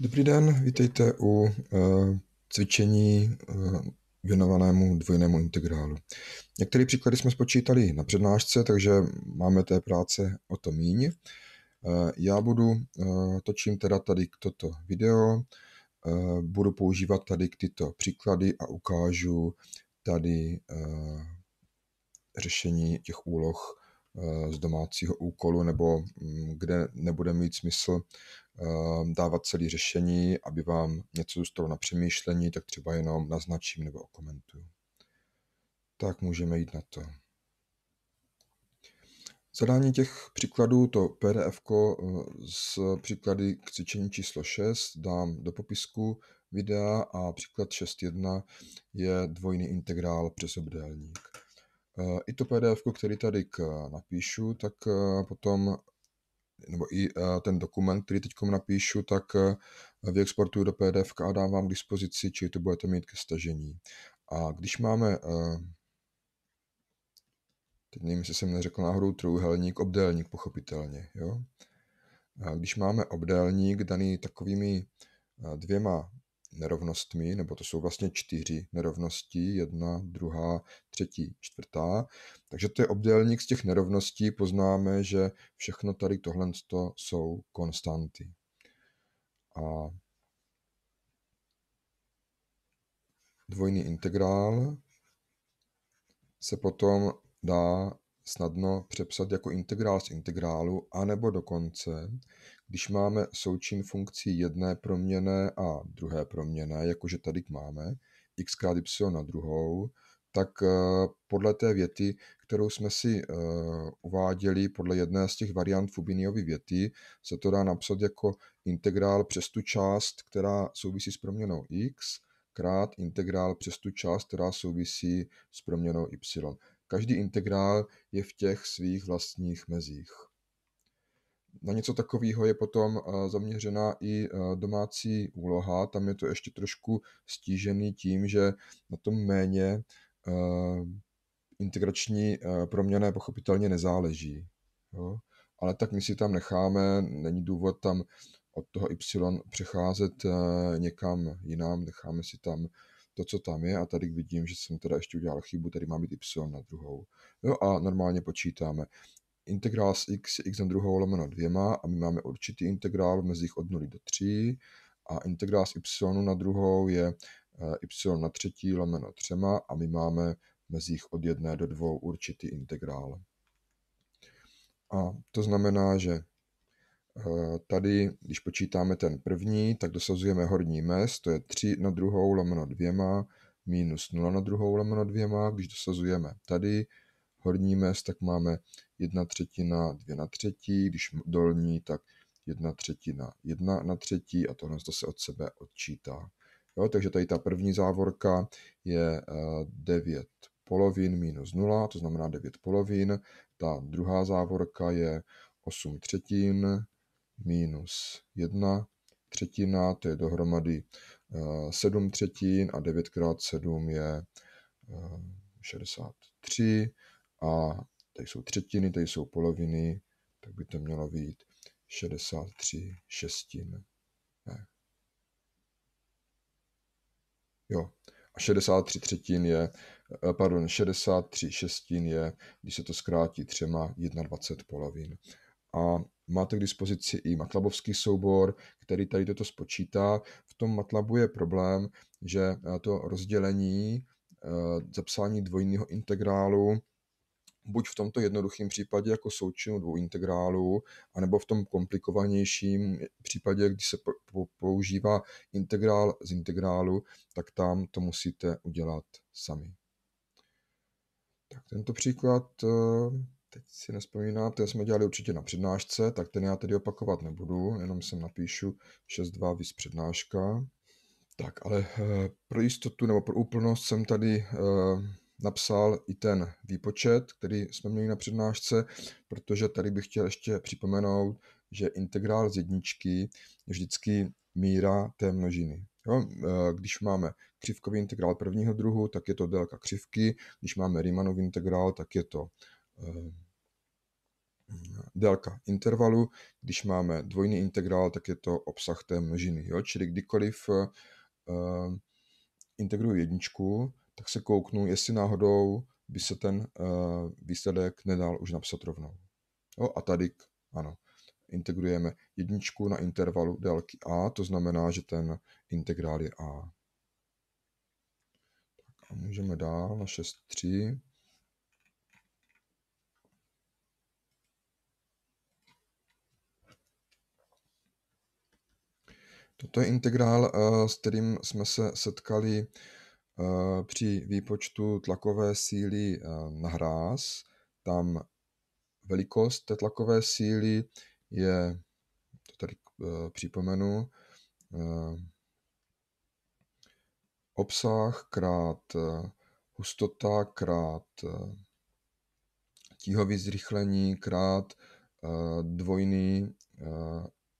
Dobrý den, vítejte u eh, cvičení eh, věnovanému dvojnému integrálu. Některé příklady jsme spočítali na přednášce, takže máme té práce o to míň. Eh, já budu, točím teda tady k toto video, budu používat tady k tyto příklady a ukážu tady řešení těch úloh Eh, z domácího úkolu nebo mm, kde nebude mít smysl eh, dávat celé řešení, aby vám něco zůstalo na přemýšlení, tak třeba jenom naznačím nebo okomentuju. Tak můžeme jít na to. Zadání těch příkladů, to PDF z eh, příklady k cvičení číslo 6 dám do popisku videa a příklad 6.1 je dvojný integrál přes obdélník. Eh, I to PDF, který tady k eh, napíšu, tak eh, potom, nebo i ten dokument, který teď napíšu, tak vyexportuju do PDF a dám vám k dispozici, či to budete mít ke stažení. A když máme, teď nevím, jestli jsem neřekl náhodou trojuhelník, obdélník pochopitelně, jo? A když máme obdélník daný takovými dvěma nerovnostmi, nebo to jsou vlastně čtyři nerovnosti, jedna, druhá, třetí, čtvrtá. Takže to je obdélník z těch nerovností, poznáme, že všechno tady tohle jsou konstanty. A dvojný integrál se potom dá snadno přepsat jako integrál z integrálu, anebo dokonce, když máme součin funkcí jedné proměné a druhé proměné, jakože tady máme, x krát y na druhou, tak eh, podle té věty, kterou jsme si eh, uváděli, podle jedné z těch variant Fubiniovy věty, se to dá napsat jako integrál přes tu část, která souvisí s proměnou x, krát integrál přes tu část, která souvisí s proměnou y. Každý integrál je v těch svých vlastních mezích. Na něco takového je potom eh, zaměřená i eh, domácí úloha, tam je to ještě trošku stížený tím, že na tom méně eh, integrační proměné pochopitelně nezáleží. Jo? Ale tak my si tam necháme, není důvod tam od toho Y přecházet někam jinam, necháme si tam to, co tam je a tady vidím, že jsem teda ještě udělal chybu, tady má být Y na druhou. Jo a normálně počítáme integrál z x je x na druhou lomeno dvěma a my máme určitý integrál v mezích od 0 do 3 a integrál z y na druhou je eh, y na třetí lomeno třema a my máme v mezích od 1 do 2 určitý integrál. A to znamená, že eh, tady, když počítáme ten první, tak dosazujeme horní mez, to je 3 na druhou lomeno dvěma minus 0 na druhou lomeno dvěma, když dosazujeme tady, horní mez, tak máme 1 třetina, 2 na třetí, když dolní, tak 1 třetina, 1 na třetí a tohle to se od sebe odčítá. Jo, takže tady ta první závorka je 9 eh, polovin minus 0, to znamená 9 polovin. Ta druhá závorka je 8 třetin minus 1 třetina, to je dohromady 7 eh, třetin a 9 x 7 je 63. Eh, a tady jsou třetiny, tady jsou poloviny, tak by to mělo být 63 šestin. Ne. Jo, a 63 třetin je, eh, pardon, 63 šestin je, když se to zkrátí třema, 21 polovin. A máte k dispozici i matlabovský soubor, který tady toto spočítá. V tom matlabu je problém, že eh, to rozdělení, eh, zapsání dvojného integrálu buď v tomto jednoduchém případě jako součinu dvou integrálů, anebo v tom komplikovanějším případě, kdy se používá integrál z integrálu, tak tam to musíte udělat sami. Tak tento příklad, eh, teď si nespomínám, ten jsme dělali určitě na přednášce, tak ten já tedy opakovat nebudu, jenom se napíšu 6.2 vys přednáška. Tak, ale eh, pro jistotu nebo pro úplnost jsem tady eh, napsal i ten výpočet, který jsme měli na přednášce, protože tady bych chtěl ještě připomenout, že integrál z jedničky je vždycky míra té množiny. Jo? E, když máme křivkový integrál prvního druhu, tak je to délka křivky, když máme Riemannův integrál, tak je to e, délka intervalu, když máme dvojný integrál, tak je to obsah té množiny. Jo? Čili kdykoliv e, integruji jedničku, tak se kouknu, jestli náhodou by se ten eh, výsledek nedal už napsat rovnou. Jo, a tady, ano, integrujeme jedničku na intervalu délky a, to znamená, že ten integrál je a. Tak a můžeme dál na 6.3. Toto je integrál, eh, s kterým jsme se setkali Eh, při výpočtu tlakové síly eh, na hráz, tam velikost té tlakové síly je, to tady eh, připomenu, obsah krát hustota krát tíhový zrychlení krát dvojný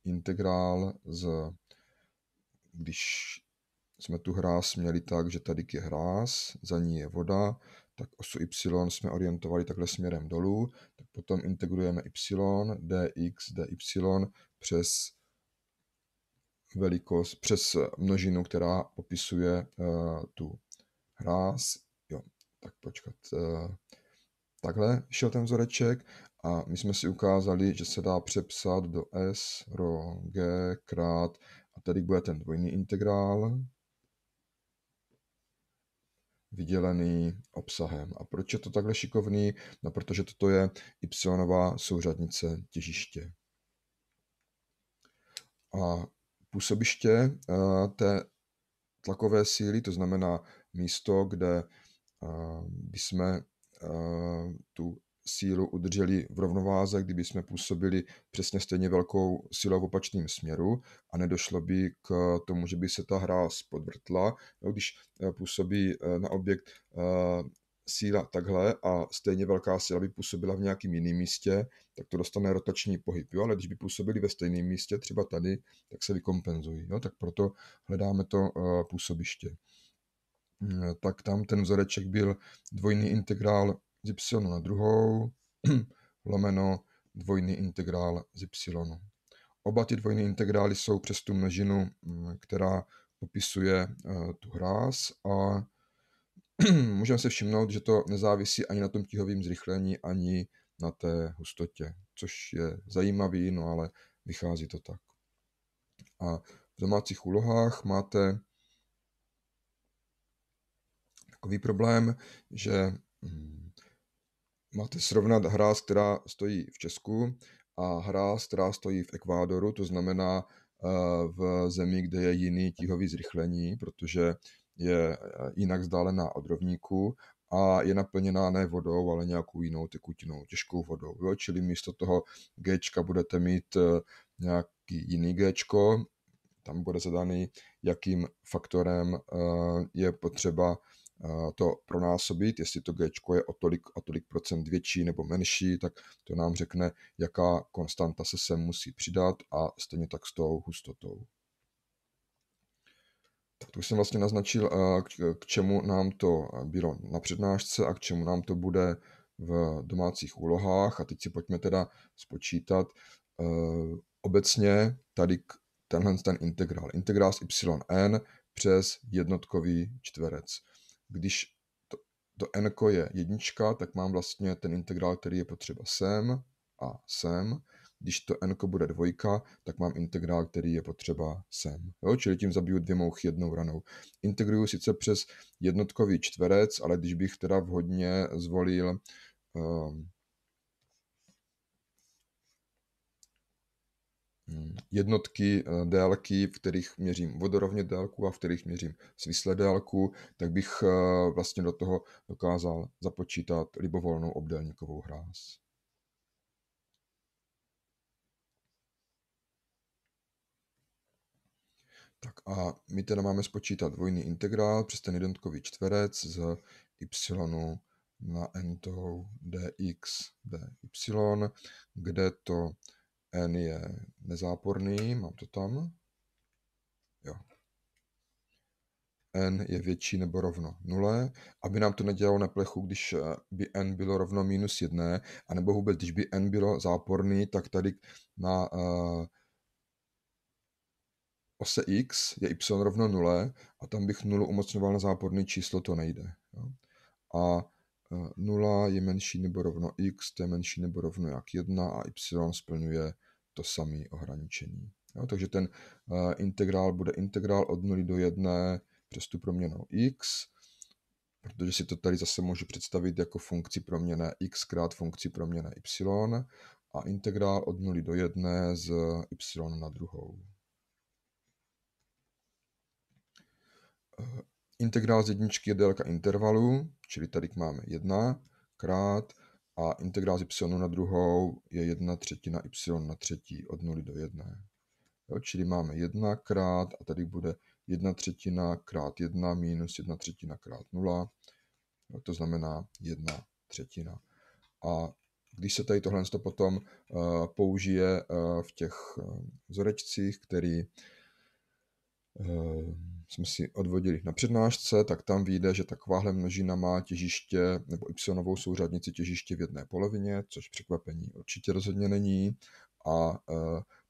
integrál z, když jsme tu hráz měli tak, že tady je hráz, za ní je voda, tak osu y jsme orientovali takhle směrem dolů, tak potom integrujeme y, dx, dy přes velikost, přes množinu, která popisuje uh, tu hráz. Jo, tak počkat. Uh, takhle šel ten vzoreček a my jsme si ukázali, že se dá přepsat do s ro g krát a tady bude ten dvojný integrál vydělený obsahem. A proč je to takhle šikovný? No protože toto je y souřadnice těžiště. A působiště eh, té tlakové síly, to znamená místo, kde bychom eh, eh, tu sílu udrželi v rovnováze, kdyby jsme působili přesně stejně velkou silou v opačném směru a nedošlo by k tomu, že by se ta hra spodvrtla. No, když eh, působí eh, na objekt eh, síla takhle a stejně velká síla by působila v nějakém jiném místě, tak to dostane rotační pohyb. Jo? Ale když by působili ve stejném místě, třeba tady, tak se vykompenzují. Jo? Tak proto hledáme to působiště. Mm, tak tam ten vzoreček byl dvojný integrál z y na druhou lomeno dvojný integrál z y. Oba ty dvojné integrály jsou přes tu množinu, mm, která popisuje eh, tu hráz a můžeme se všimnout, že to nezávisí ani na tom tíhovém zrychlení, ani na té hustotě, což je zajímavý, no ale vychází to tak. A v domácích úlohách máte takový problém, že mm, máte srovnat hráz, která stojí v Česku a hráz, která stojí v Ekvádoru, to znamená eh, v zemi, kde je jiný tíhový zrychlení, protože je eh, jinak vzdálená od rovníku a je naplněná ne vodou, ale nějakou jinou tekutinou, těžkou vodou. Jo? Čili místo toho G budete mít eh, nějaký jiný G, tam bude zadaný, jakým faktorem je potřeba to pronásobit, jestli to G je o tolik a tolik procent větší nebo menší, tak to nám řekne, jaká konstanta se sem musí přidat a stejně tak s tou hustotou. Tak to jsem vlastně naznačil, k čemu nám to bylo na přednášce a k čemu nám to bude v domácích úlohách. A teď si pojďme teda spočítat obecně tady tenhle ten integrál. Integrál z yn přes jednotkový čtverec když to, to n je jednička, tak mám vlastně ten integrál, který je potřeba sem a sem. Když to n bude dvojka, tak mám integrál, který je potřeba sem. Jo? Čili tím zabiju dvě mouchy jednou ranou. Integruju sice přes jednotkový čtverec, ale když bych teda vhodně zvolil um, Mm, jednotky eh, délky, v kterých měřím vodorovně délku a v kterých měřím svisle délku, tak bych eh, vlastně do toho dokázal započítat libovolnou obdélníkovou hráz. Tak a my teda máme spočítat dvojný integrál přes ten jednotkový čtverec z y na n tou dx dy, kde to N je nezáporný, mám to tam. Jo. N je větší nebo rovno nule, aby nám to nedělalo na plechu, když eh, by N bylo rovno minus jedné, anebo vůbec, když by N bylo záporný, tak tady na uh, ose x je y rovno nule a tam bych nulu umocňoval na záporný číslo, to nejde. Jo? A 0 eh, je menší nebo rovno x, to je menší nebo rovno jak 1 a y splňuje to samé ohraničení. Jo, takže ten eh, integrál bude integrál od 0 do 1 přes tu proměnou x, protože si to tady zase můžu představit jako funkci proměné x krát funkci proměné y a integrál od 0 do 1 z y na druhou. Eh, Integrál z jedničky je délka intervalu, čili tady máme 1 krát a integrál z y na druhou je 1 třetina y na třetí od 0 do 1. Jo, čili máme 1 krát a tady bude 1 třetina krát 1 minus 1 třetina krát 0, jo, to znamená 1 třetina. A když se tady tohle potom uh, použije uh, v těch uh, vzorečcích, který uh, jsme si odvodili na přednášce, tak tam vyjde, že takováhle množina má těžiště nebo y souřadnici těžiště v jedné polovině, což překvapení určitě rozhodně není. A e,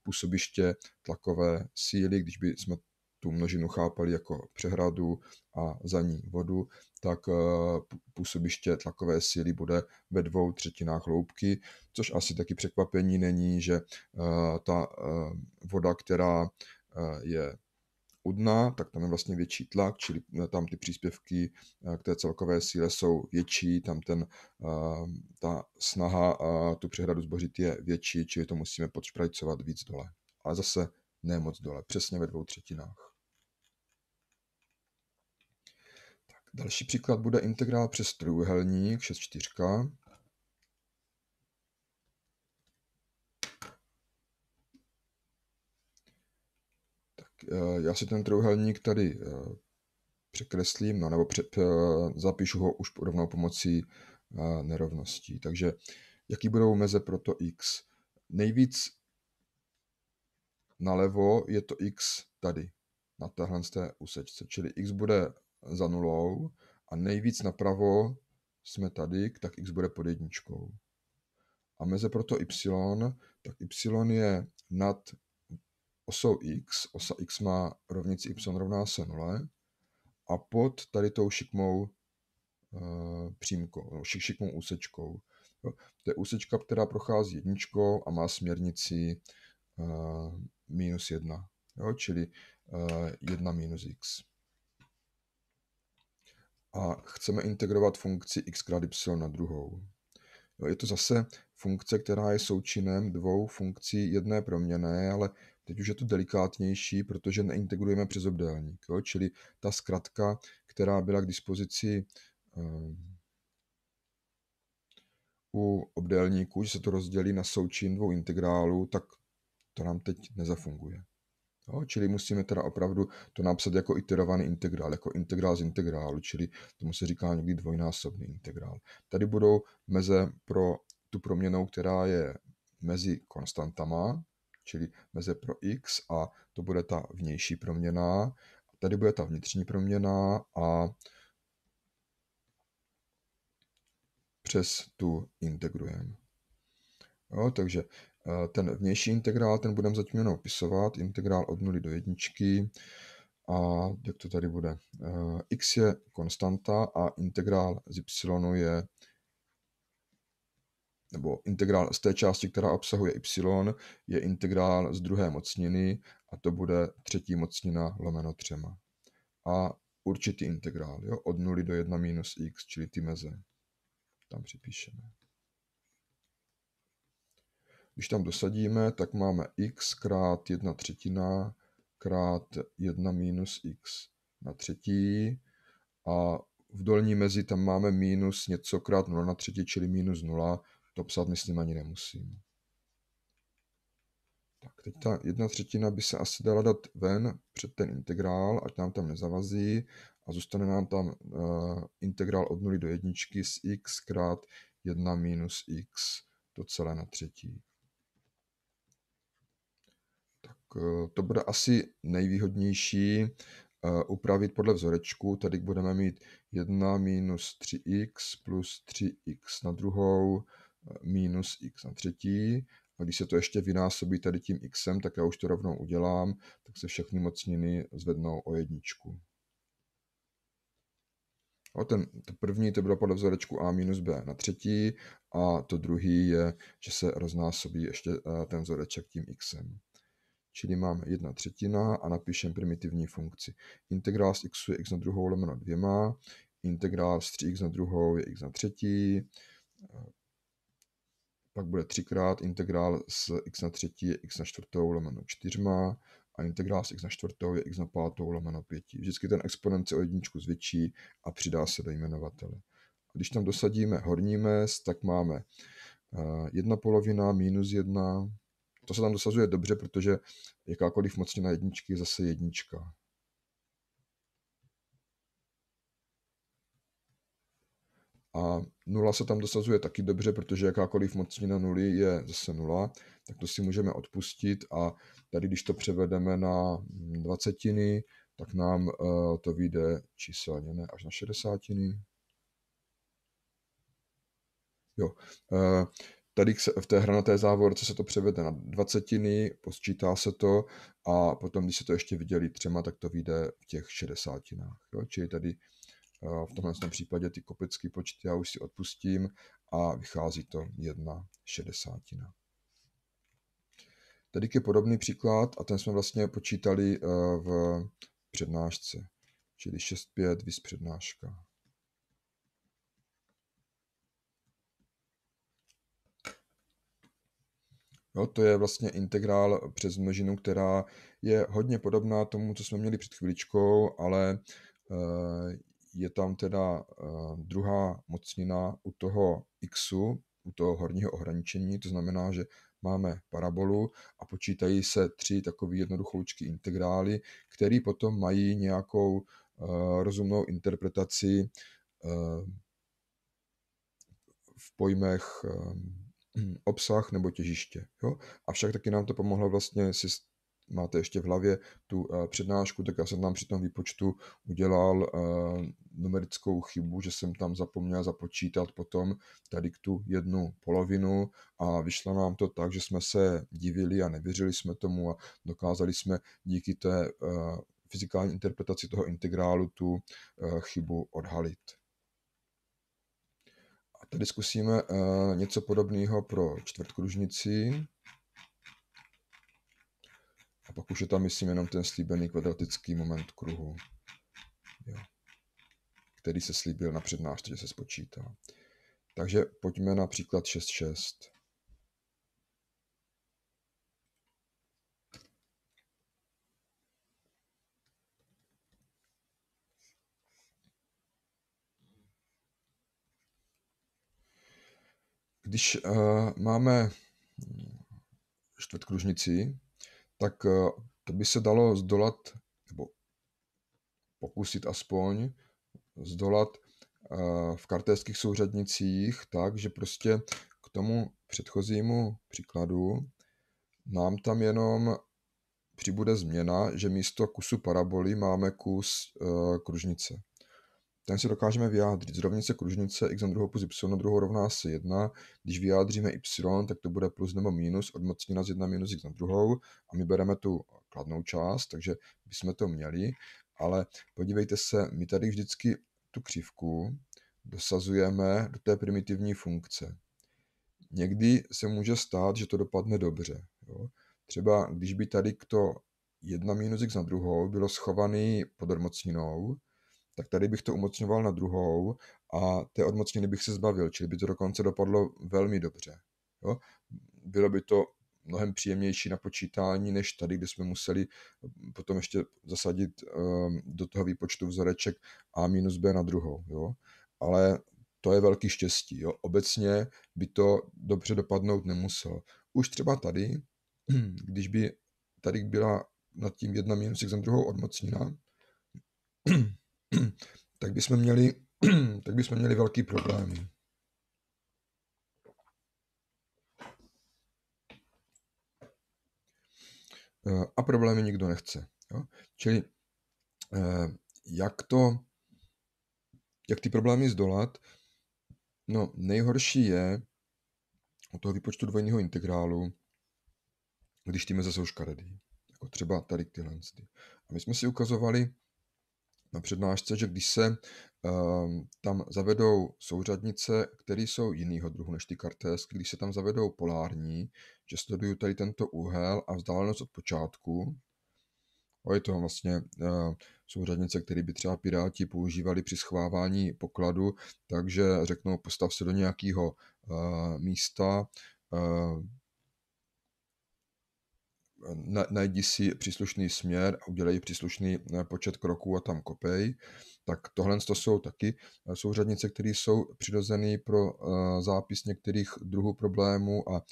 působiště tlakové síly, když by jsme tu množinu chápali jako přehradu a za ní vodu, tak e, působiště tlakové síly bude ve dvou třetinách hloubky, což asi taky překvapení není, že e, ta voda, která je u dna, tak tam je vlastně větší tlak, čili eh, tam ty příspěvky eh, k té celkové síle jsou větší, tam ten, eh, ta snaha tu přehradu zbořit je větší, čili to musíme podšprajcovat víc dole. Ale zase ne moc dole, přesně ve dvou třetinách. Tak, další příklad bude integrál přes trojúhelník 6,4 Eh, já si ten trojuhelník tady eh, překreslím, no, nebo před, eh, zapíšu ho už rovnou pomocí nerovností. Takže jaký budou meze pro to x? Nejvíc nalevo je to x tady, na téhle z té úsečce, čili x bude za nulou a nejvíc napravo jsme tady, tak x bude pod jedničkou. A meze pro to y, tak y je nad osou x, osa x má rovnici y rovná se 0 a pod tady tou šikmou uh, eh, přímkou, no, šik, šikmou úsečkou. Jo. To je úsečka, která prochází jedničkou a má směrnici uh, minus 1, jo, čili uh, eh, 1 minus x. A chceme integrovat funkci x krát y na druhou. Jo, je to zase funkce, která je součinem dvou funkcí jedné proměné, ale Teď už je to delikátnější, protože neintegrujeme přes obdélník. Jo? Čili ta zkratka, která byla k dispozici ehm, u obdélníku, že se to rozdělí na součin dvou integrálů, tak to nám teď nezafunguje. Jo, čili musíme teda opravdu to napsat jako iterovaný integrál, jako integrál z integrálu, čili tomu se říká někdy dvojnásobný integrál. Tady budou meze pro tu proměnou, která je mezi konstantama, čili meze pro x a to bude ta vnější proměna. Tady bude ta vnitřní proměna a přes tu integrujeme. Jo, takže eh, ten vnější integrál, ten budeme zatím jenom opisovat, integrál od 0 do 1 a jak to tady bude, eh, x je konstanta a integrál z y je nebo integrál z té části, která obsahuje y, je integrál z druhé mocniny a to bude třetí mocnina lomeno třema. A určitý integrál, jo, od 0 do 1 minus x, čili ty meze. Tam připíšeme. Když tam dosadíme, tak máme x krát 1 třetina krát 1 minus x na třetí a v dolní mezi tam máme minus něco krát 0 na třetí, čili minus 0 to psát, myslím, ani nemusím. Tak, teď ta jedna třetina by se asi dala dát ven před ten integrál, ať nám tam nezavazí a zůstane nám tam uh, integrál od 0 do jedničky z x krát 1 minus x to celé na třetí. Tak uh, to bude asi nejvýhodnější uh, upravit podle vzorečku. Tady budeme mít 1 minus 3x plus 3x na druhou minus x na třetí. A když se to ještě vynásobí tady tím x, tak já už to rovnou udělám, tak se všechny mocniny zvednou o jedničku. O ten, to první to bylo podle vzorečku a minus b na třetí a to druhý je, že se roznásobí ještě eh, ten vzoreček tím xem. Čili mám jedna třetina a napíšem primitivní funkci. Integrál z x je x na druhou lomeno dvěma, integrál z 3x na druhou je x na třetí, pak bude třikrát integrál s x na třetí je x na čtvrtou lomeno čtyřma a integrál s x na čtvrtou je x na pátou lomeno pěti. Vždycky ten exponent se o jedničku zvětší a přidá se do jmenovatele. A když tam dosadíme horní mez, tak máme eh, jedna polovina minus jedna. To se tam dosazuje dobře, protože jakákoliv mocnina jedničky je zase jednička. A nula se tam dosazuje taky dobře, protože jakákoliv mocnina nuly je zase nula, tak to si můžeme odpustit a tady, když to převedeme na dvacetiny, tak nám eh, to vyjde číselně, ne až na šedesátiny. Jo, eh, tady v té hranaté závorce se to převede na dvacetiny, posčítá se to a potom, když se to ještě vydělí třema, tak to vyjde v těch šedesátinách. Jo? Čili tady Eh, v tomhle případě ty kopecké počty já už si odpustím a vychází to jedna šedesátina. Tady je podobný příklad a ten jsme vlastně počítali eh, v přednášce, čili 6,5 vys přednáška. Jo, to je vlastně integrál přes množinu, která je hodně podobná tomu, co jsme měli před chvíličkou, ale eh, je tam teda eh, druhá mocnina u toho xu, u toho horního ohraničení, to znamená, že máme parabolu a počítají se tři takové jednoduchoučky integrály, které potom mají nějakou eh, rozumnou interpretaci eh, v pojmech obsah nebo těžiště. Jo? Avšak taky nám to pomohlo vlastně si máte ještě v hlavě tu eh, přednášku, tak já jsem tam při tom výpočtu udělal eh, numerickou chybu, že jsem tam zapomněl započítat potom tady k tu jednu polovinu a vyšlo nám to tak, že jsme se divili a nevěřili jsme tomu a dokázali jsme díky té eh, fyzikální interpretaci toho integrálu tu chybu odhalit. tady zkusíme něco podobného pro čtvrtkružnici. A pak už je tam, myslím, jenom ten slíbený kvadratický moment kruhu, jo, který se slíbil na přednášce, že se spočítá. Takže pojďme na příklad 6.6. Když uh, máme čtvrtkružnici, tak eh, to by se dalo zdolat, nebo pokusit aspoň zdolat eh, v kartéských souřadnicích tak, že prostě k tomu předchozímu příkladu nám tam jenom přibude změna, že místo kusu paraboly máme kus eh, kružnice ten si dokážeme vyjádřit. Z se kružnice x na druhou plus y na druhou rovná se 1. Když vyjádříme y, tak to bude plus nebo minus od mocnina z 1 minus x na druhou a my bereme tu kladnou část, takže bychom to měli. Ale podívejte se, my tady vždycky tu křivku dosazujeme do té primitivní funkce. Někdy se může stát, že to dopadne dobře. Jo? Třeba když by tady to 1 minus x na druhou bylo schovaný pod mocninou, tak tady bych to umocňoval na druhou a té odmocniny bych se zbavil, čili by to dokonce dopadlo velmi dobře. Jo? Bylo by to mnohem příjemnější na počítání, než tady, kde jsme museli potom ještě zasadit ehm, do toho výpočtu vzoreček A minus B na druhou. Jo? Ale to je velký štěstí. Jo? Obecně by to dobře dopadnout nemuselo. Už třeba tady, když by tady byla nad tím jedna minus x na druhou odmocnina, tak bychom měli, tak bychom měli velký problém. Eh, a problémy nikdo nechce. Jo? Čili eh, jak to, jak ty problémy zdolat? No, nejhorší je u toho výpočtu dvojního integrálu, když ty meze jsou škaredý. Jako třeba tady tyhle. A my jsme si ukazovali, na přednášce, že když se ehm, tam zavedou souřadnice, které jsou jiného druhu než ty kartésky, když se tam zavedou polární, že sledují tady tento úhel a vzdálenost od počátku, a je to vlastně eh, souřadnice, které by třeba piráti používali při schovávání pokladu, takže řeknou postav se do nějakého eh, místa, eh, najdi si příslušný směr a udělej příslušný eh, počet kroků a tam kopej. Tak tohle to jsou taky eh, souřadnice, které jsou přirozené pro eh, zápis některých druhů problémů a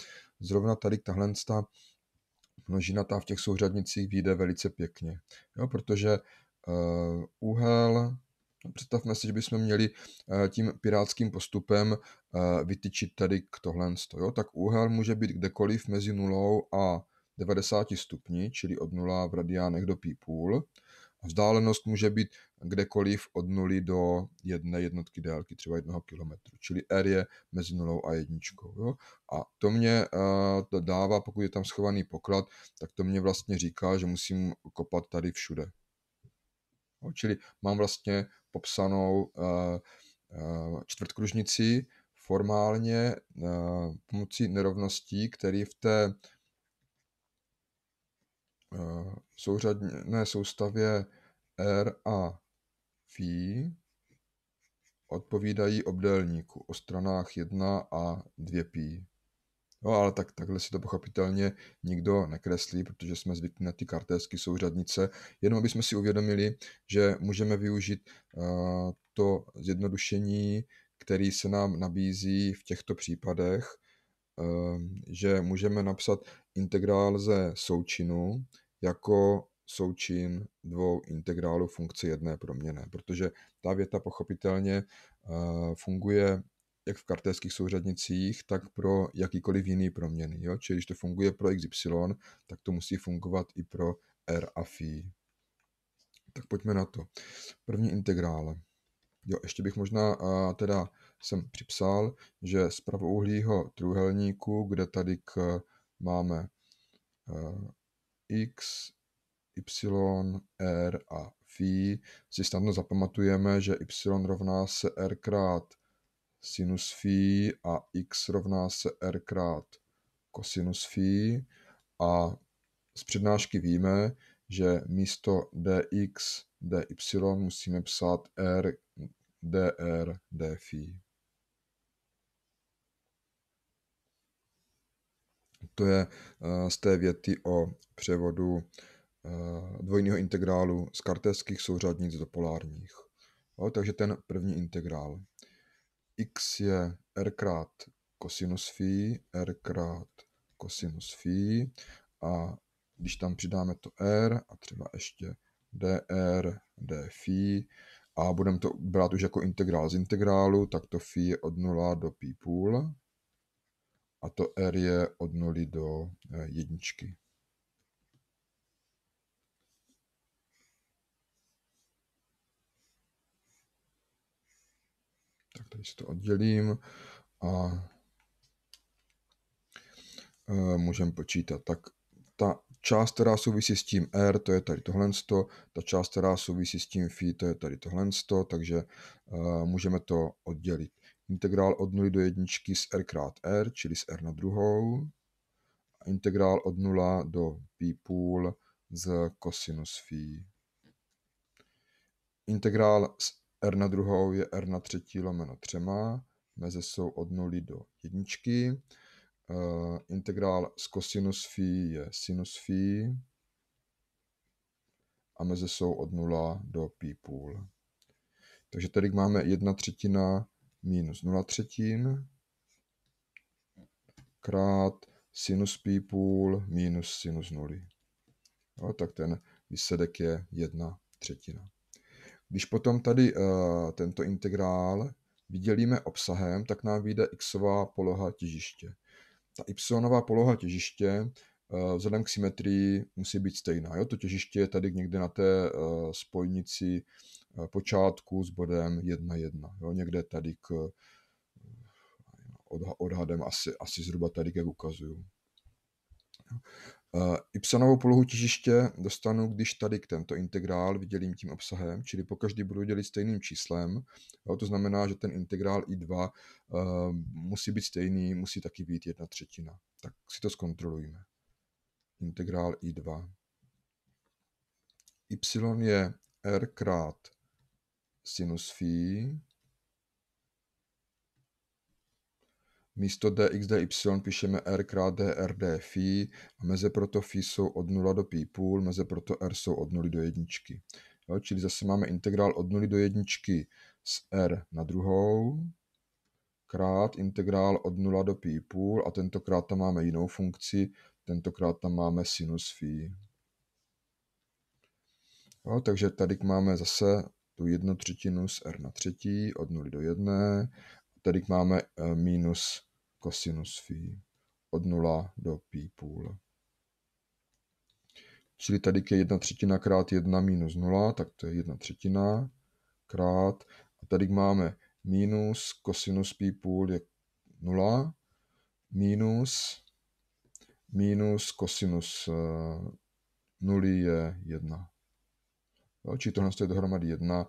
zrovna tady tahle ta v těch souřadnicích vyjde velice pěkně. Jo, protože úhel, Představme si, že bychom měli tím pirátským postupem vytyčit tady k tohle. Jo? Tak úhel může být kdekoliv mezi nulou a 90 stupni, čili od 0 v radiánech do a Vzdálenost může být kdekoliv od 0 do jedné jednotky délky, třeba jednoho kilometru, čili R je mezi nulou a jedničkou. Jo? A to mě uh, to dává, pokud je tam schovaný poklad, tak to mě vlastně říká, že musím kopat tady všude. Jo? čili mám vlastně popsanou uh, uh, čtvrtkružnici formálně uh, pomocí nerovností, které v té Eh, souřadné soustavě R a φ odpovídají obdélníku o stranách 1 a 2π. No ale tak, takhle si to pochopitelně nikdo nekreslí, protože jsme zvyklí na ty kartézky souřadnice. Jenom aby jsme si uvědomili, že můžeme využít eh, to zjednodušení, který se nám nabízí v těchto případech, Ehm, že můžeme napsat integrál ze součinu jako součin dvou integrálů funkce jedné proměny, protože ta věta pochopitelně eh, funguje jak v kartéských souřadnicích, tak pro jakýkoliv jiný proměny. Jo? Čili když to funguje pro y, tak to musí fungovat i pro r a phi. Tak pojďme na to. První integrál. Jo, ještě bych možná eh, teda jsem připsal, že z pravouhlého trůhelníku, kde tady k máme eh, x, y, r a phi, si snadno zapamatujeme, že y rovná se r krát sinus phi a x rovná se r krát kosinus phi a z přednášky víme, že místo dx, dy musíme psát r, dr, dφ. to je eh, z té věty o převodu eh, dvojného integrálu z kartéských souřadnic do polárních. Jo, takže ten první integrál. x je r krát kosinus phi, r krát kosinus phi a když tam přidáme to r a třeba ještě dr, d phi a budeme to brát už jako integrál z integrálu, tak to phi je od 0 do pi půl a to R je od 0 do eh, jedničky. Tak tady si to oddělím a eh, můžeme počítat. Tak ta část, která souvisí s tím R, to je tady tohle, ta část, která souvisí s tím Φ, to je tady tohle, takže eh, můžeme to oddělit integrál od 0 do 1 z r krát r, čili z r na druhou, a integrál od 0 do pi půl z kosinus phi. Integrál z r na druhou je r na třetí lomeno třema, meze jsou od 0 do 1. Uh, eh, integrál z kosinus phi je sinus phi a meze jsou od 0 do pi půl. Takže tady máme jedna třetina minus 0 třetin krát sinus pi půl minus sinus 0. Jo, tak ten výsledek je 1 třetina. Když potom tady uh, tento integrál vydělíme obsahem, tak nám vyjde xová poloha těžiště. Ta y poloha těžiště uh, vzhledem k symetrii musí být stejná. Jo? To těžiště je tady někde na té uh, spojnici Eh, počátku s bodem 1-1. Jo, někde tady k eh, odhadem asi, asi zhruba tady, jak ukazuju. Ypsanovou eh, polohu těžiště dostanu, když tady k tento integrál vydělím tím obsahem, čili pokaždý budu dělit stejným číslem. Jo, to znamená, že ten integrál i2 uh, musí být stejný, musí taky být jedna třetina. Tak si to zkontrolujeme. Integrál i2. y je r krát sinus φ Místo dx dy píšeme r krát dr d phi a meze proto phi jsou od 0 do pi půl, meze proto r jsou od 0 do jedničky. Jo, čili zase máme integrál od 0 do jedničky z r na druhou krát integrál od 0 do pi půl a tentokrát tam máme jinou funkci, tentokrát tam máme sinus phi. Jo, takže tady máme zase tu jednu třetinu z r na třetí od 0 do 1. Tady máme eh, minus kosinus phi od 0 do pi půl. Čili tady je jedna třetina krát 1 minus 0, tak to je jedna třetina krát. A tady máme minus kosinus pi půl je 0 minus minus kosinus 0 eh, je 1. Jo, či tohle je dohromady jedna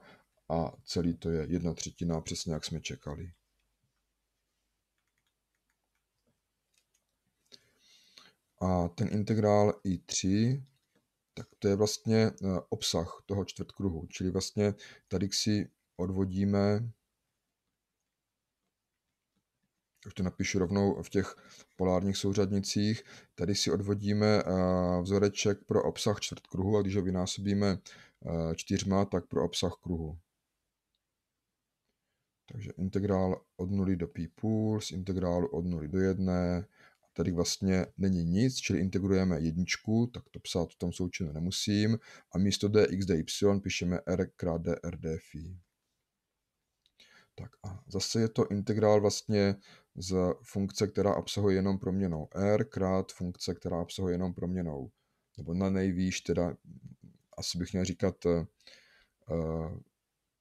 a celý to je jedna třetina, přesně jak jsme čekali. A ten integrál i3, tak to je vlastně eh, obsah toho čtvrtkruhu. Čili vlastně tady si odvodíme, už to napíšu rovnou v těch polárních souřadnicích, tady si odvodíme eh, vzoreček pro obsah čtvrtkruhu a když ho vynásobíme Eh, čtyřma, tak pro obsah kruhu. Takže integrál od 0 do pi půl, z integrálu od 0 do 1, tady vlastně není nic, čili integrujeme jedničku, tak to psát v tom součinu nemusím, a místo dx dy píšeme r krát dr dφ. Tak a zase je to integrál vlastně z funkce, která obsahuje jenom proměnou r krát funkce, která obsahuje jenom proměnou, nebo na nejvýš teda asi bych měl říkat eh, eh,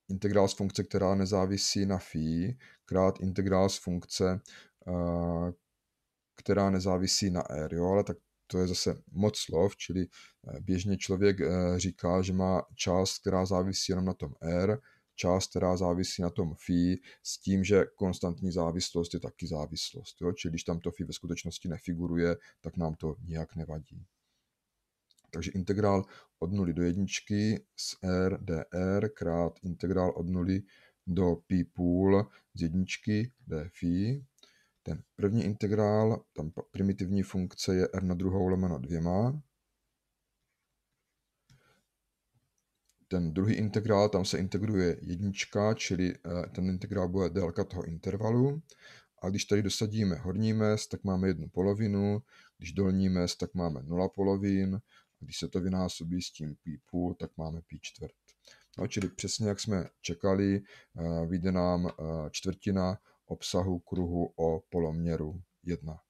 integrál z funkce, která nezávisí na phi, krát integrál z funkce, eh, která nezávisí na r, jo, ale tak to je zase moc slov, čili běžně člověk říká, že má část, která závisí jenom na tom r, část, která závisí na tom phi, s tím, že konstantní závislost je taky závislost. Jo? Čili když tam to phi ve skutečnosti nefiguruje, tak nám to nijak nevadí. Takže integrál od 0 do 1 z r dr krát integrál od 0 do pi půl z jedničky d phi. Ten první integrál, tam primitivní funkce je r na druhou lomeno dvěma. Ten druhý integrál, tam se integruje jednička, čili eh, ten integrál bude délka toho intervalu. A když tady dosadíme horní mez, tak máme jednu polovinu, když dolní mez, tak máme nula polovin, když se to vynásobí s tím půl, tak máme pi čtvrt. No, čili přesně jak jsme čekali, eh, vyjde nám eh, čtvrtina obsahu kruhu o poloměru 1.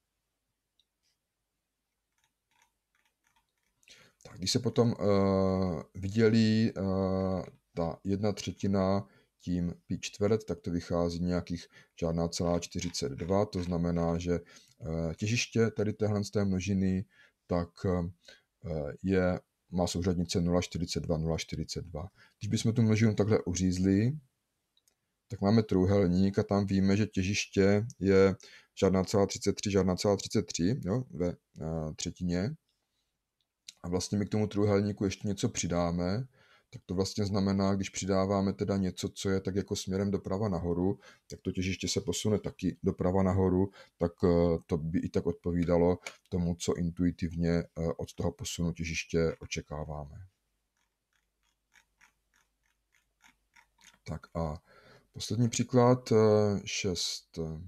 Tak, když se potom uh, vydělí uh, ta jedna třetina tím pi čtvrt, tak to vychází nějakých žádná celá 42, to znamená, že uh, těžiště tady téhle z té množiny tak je, má souřadnice 0,42, 0,42. Když bychom tu množinu takhle uřízli, tak máme trůhelník a tam víme, že těžiště je žádná celá 33, žádná celá 33 jo, ve eh, třetině. A vlastně my k tomu trůhelníku ještě něco přidáme, tak to vlastně znamená, když přidáváme teda něco, co je tak jako směrem doprava nahoru, tak to těžiště se posune taky doprava nahoru, tak eh, to by i tak odpovídalo tomu, co intuitivně eh, od toho posunu těžiště očekáváme. Tak a poslední příklad, 6, eh,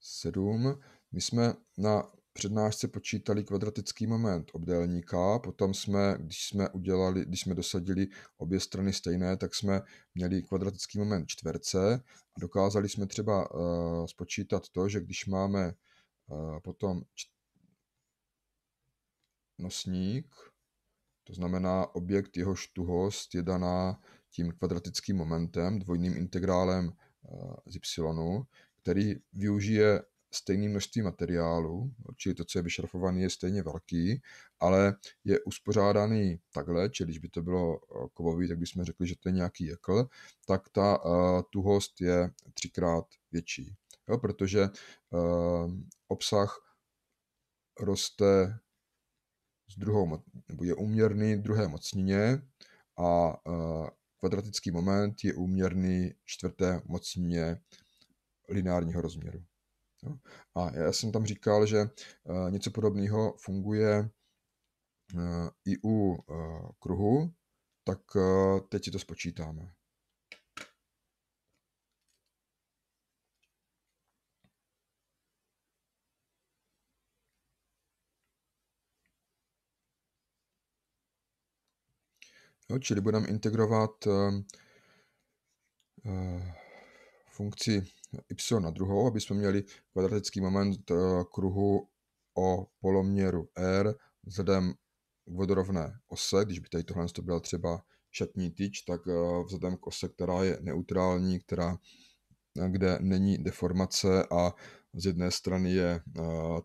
7. My jsme na přednášce počítali kvadratický moment obdélníka, potom jsme, když jsme udělali, když jsme dosadili obě strany stejné, tak jsme měli kvadratický moment čtverce a dokázali jsme třeba uh, spočítat to, že když máme uh, potom čt... nosník, to znamená objekt jehož tuhost je daná tím kvadratickým momentem, dvojným integrálem eh, z y, který využije stejné množství materiálu, čili to, co je vyšrafované, je stejně velký, ale je uspořádaný takhle, čili když by to bylo eh, kovový, tak bychom řekli, že to je nějaký jekl, tak ta eh, tuhost je třikrát větší, jo, protože eh, obsah roste s druhou, nebo je uměrný druhé mocnině a kvadratický moment je úměrný čtvrté mocnině lineárního rozměru. A já jsem tam říkal, že eh, něco podobného funguje eh, i u eh, kruhu, tak teď si to spočítáme. Jo, čili budeme integrovat funkci y na druhou, aby jsme měli kvadratický moment eh, kruhu o poloměru r vzhledem k vodorovné ose, když by tady tohle byla třeba šatní tyč, tak eh, vzhledem k ose, která je neutrální, která, eh, kde není deformace a z jedné strany je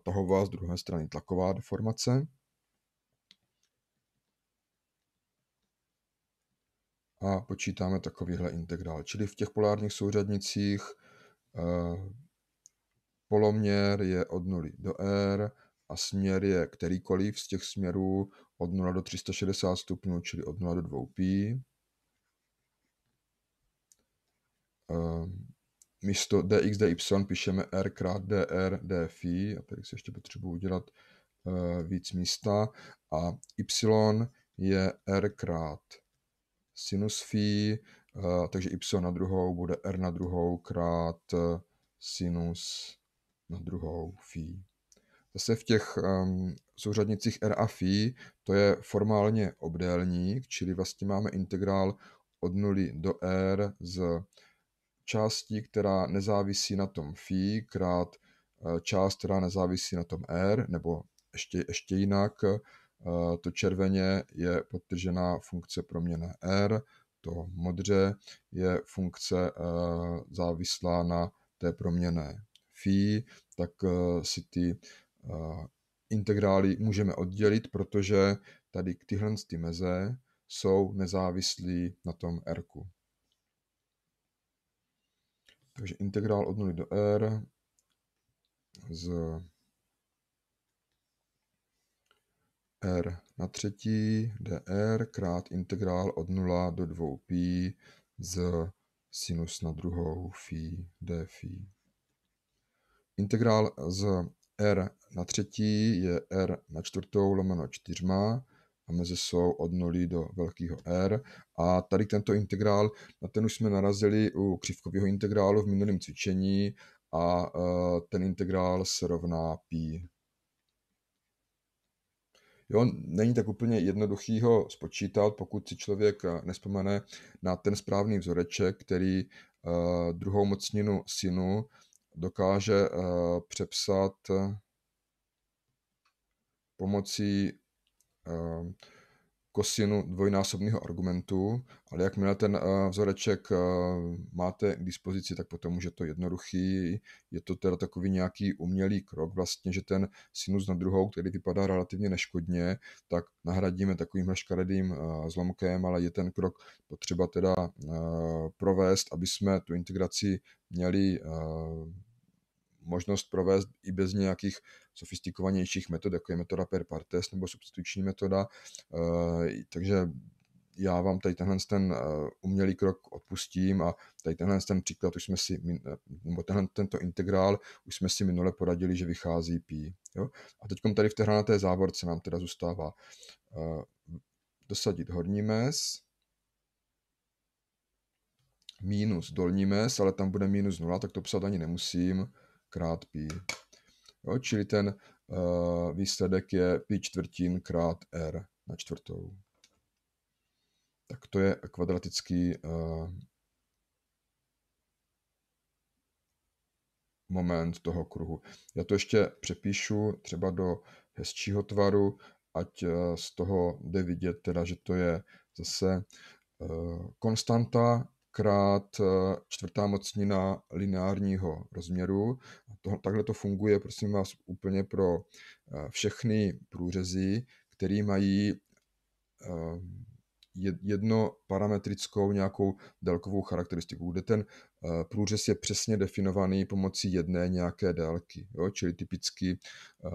tahová, z druhé strany tlaková deformace. a počítáme takovýhle integrál. Čili v těch polárních souřadnicích eh, poloměr je od 0 do R a směr je kterýkoliv z těch směrů od 0 do 360 stupňů, čili od 0 do 2π. Eh, místo dx, dy píšeme r krát dr, dfi a tady si ještě potřebuji udělat eh, víc místa, a y je r krát sinus phi, eh, takže y na druhou bude r na druhou krát eh, sinus na druhou phi. Zase v těch um, souřadnicích r a phi to je formálně obdélník, čili vlastně máme integrál od 0 do r z části, která nezávisí na tom phi, krát eh, část, která nezávisí na tom r, nebo ještě, ještě jinak, Eh, to červeně je podtržená funkce proměny R, to modře je funkce eh, závislá na té proměné phi, tak eh, si ty integrály můžeme oddělit, protože tady tyhle ty meze jsou nezávislí na tom R. -ku. Takže integrál od 0 do R z r na třetí dr krát integrál od 0 do 2π z sinus na druhou phi d phi. Integrál z r na třetí je r na čtvrtou lomeno čtyřma a mezi jsou od 0 do velkého R. A tady tento integrál, na ten už jsme narazili u křivkového integrálu v minulém cvičení a eh, ten integrál se rovná pi Jo, není tak úplně jednoduchý ho spočítat, pokud si člověk eh, nespomene na ten správný vzoreček, který eh, druhou mocninu synu dokáže eh, přepsat pomocí kosinu dvojnásobného argumentu, ale jakmile ten eh, vzoreček eh, máte k dispozici, tak potom už je to jednoduchý. Je to teda takový nějaký umělý krok vlastně, že ten sinus na druhou, který vypadá relativně neškodně, tak nahradíme takovým škaredým eh, zlomkem, ale je ten krok potřeba teda provést, aby jsme tu integraci měli možnost provést i bez nějakých sofistikovanějších metod, jako je metoda per partes nebo substituční metoda. Eh, takže já vám tady tenhle ten eh, umělý krok odpustím a tady tenhle ten příklad už jsme si, eh, nebo tenhle, tento integrál už jsme si minule poradili, že vychází pí. A teď tady v té hranaté závorce nám teda zůstává dosadit horní mes, minus dolní mes, ale tam bude minus 0, tak to psát ani nemusím krát pi. Jo, čili ten uh, výsledek je pi čtvrtin krát r na čtvrtou. Tak to je kvadratický uh, moment toho kruhu. Já to ještě přepíšu třeba do hezčího tvaru, ať eh, z toho jde vidět, teda, že to je zase konstanta krát eh, čtvrtá mocnina lineárního rozměru. To, takhle to funguje, prosím vás, úplně pro eh, všechny průřezy, které mají eh, jedno parametrickou nějakou délkovou charakteristiku, kde ten eh, průřez je přesně definovaný pomocí jedné nějaké délky. Jo? Čili typicky eh,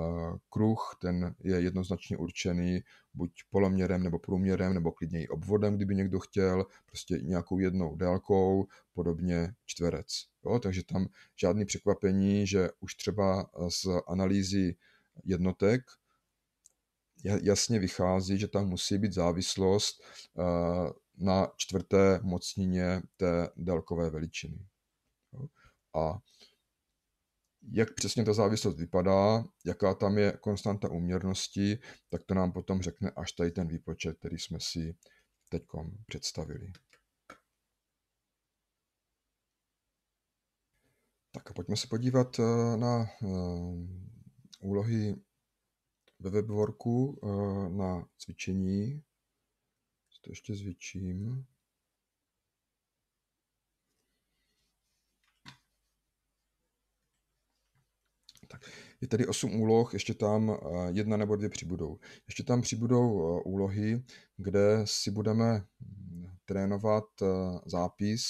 kruh, ten je jednoznačně určený buď poloměrem nebo průměrem, nebo klidněji obvodem, kdyby někdo chtěl, prostě nějakou jednou délkou, podobně čtverec. Jo? Takže tam žádný překvapení, že už třeba eh, z analýzy jednotek jasně vychází, že tam musí být závislost eh, na čtvrté mocnině té délkové veličiny. A jak přesně ta závislost vypadá, jaká tam je konstanta uměrnosti, tak to nám potom řekne až tady ten výpočet, který jsme si teď představili. Tak a pojďme se podívat eh, na eh, úlohy ve webworku eh, na cvičení. To ještě zvětším. Tak, je tady 8 úloh, ještě tam eh, jedna nebo dvě přibudou. Ještě tam přibudou eh, úlohy, kde si budeme hm, trénovat zápis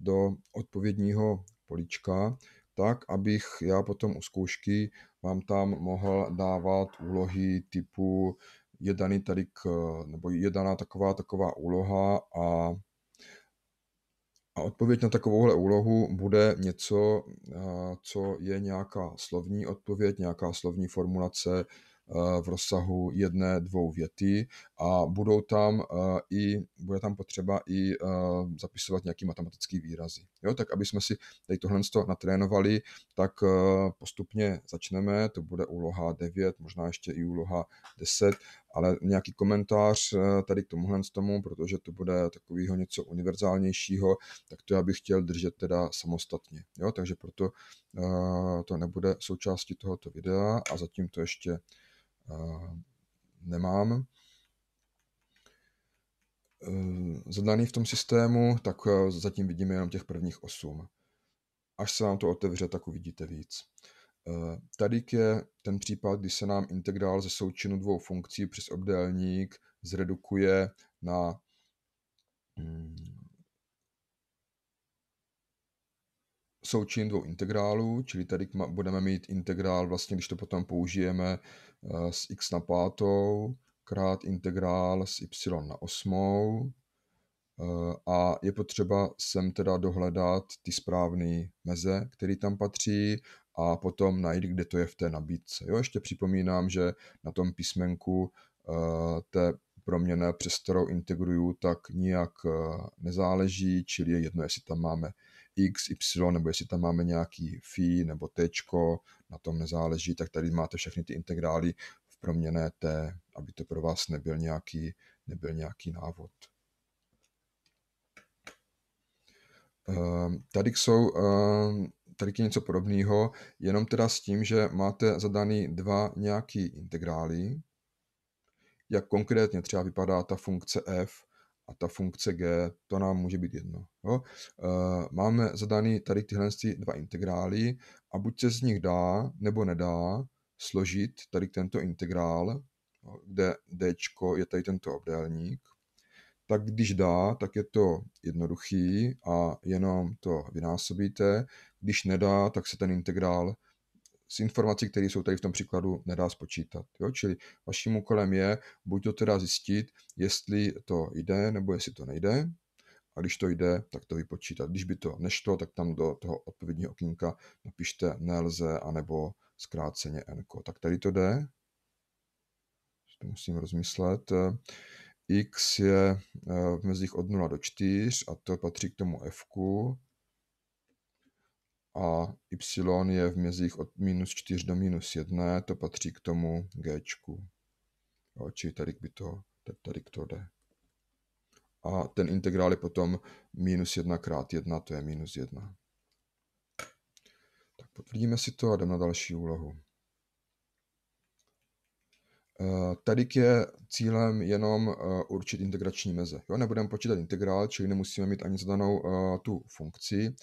do odpovědního políčka, tak, abych já potom u zkoušky vám tam mohl dávat úlohy typu je daný tady k, nebo je daná taková taková úloha a, a odpověď na takovouhle úlohu bude něco, co je nějaká slovní odpověď, nějaká slovní formulace, v rozsahu jedné, dvou věty a budou tam eh, i, bude tam potřeba i eh, zapisovat nějaký matematický výrazy. Jo, tak aby jsme si tady tohle natrénovali, tak eh, postupně začneme, to bude úloha 9, možná ještě i úloha 10, ale nějaký komentář tady k tomuhle tomu, protože to bude takového něco univerzálnějšího, tak to já bych chtěl držet teda samostatně. Jo? Takže proto to nebude součástí tohoto videa a zatím to ještě nemám e, zadaný v tom systému, tak e, zatím vidíme jenom těch prvních 8. Až se nám to otevře, tak uvidíte víc. E, Tady je ten případ, kdy se nám integrál ze součinu dvou funkcí přes obdélník zredukuje na hm, součin dvou integrálů, čili tady budeme mít integrál, vlastně když to potom použijeme eh, s x na pátou, krát integrál s y na osmou eh, a je potřeba sem teda dohledat ty správné meze, které tam patří a potom najít, kde to je v té nabídce. Jo, ještě připomínám, že na tom písmenku eh, té proměny, přes kterou integruju, tak nijak nezáleží, čili je jedno, jestli tam máme X, Y, nebo jestli tam máme nějaký phi nebo tečko, na tom nezáleží, tak tady máte všechny ty integrály v proměné t, aby to pro vás nebyl nějaký, nebyl nějaký návod. Ehm, tady jsou ehm, tady je něco podobného, jenom teda s tím, že máte zadaný dva nějaký integrály, jak konkrétně třeba vypadá ta funkce f, a ta funkce g, to nám může být jedno. Jo? Eh, máme zadaný tady tyhle dva integrály a buď se z nich dá nebo nedá složit tady tento integrál, kde d je tady tento obdélník, tak když dá, tak je to jednoduchý a jenom to vynásobíte. Když nedá, tak se ten integrál z informací, které jsou tady v tom příkladu, nedá spočítat. Jo? Čili vaším úkolem je buď to teda zjistit, jestli to jde nebo jestli to nejde, a když to jde, tak to vypočítat. Když by to nešlo, tak tam do toho odpovědního okénka napište nelze anebo zkráceně enko. Tak tady to jde. To musím rozmyslet. X je eh, v mezích od 0 do 4 a to patří k tomu F. -ku a y je v mězích od minus 4 do minus 1, to patří k tomu g. Či tady by to, tady k to jde. A ten integrál je potom minus 1 krát 1, to je minus 1. Tak potvrdíme si to a jdeme na další úlohu. E, tady je cílem jenom e, určit integrační meze. Jo, nebudeme počítat integrál, čili nemusíme mít ani zadanou e, tu funkci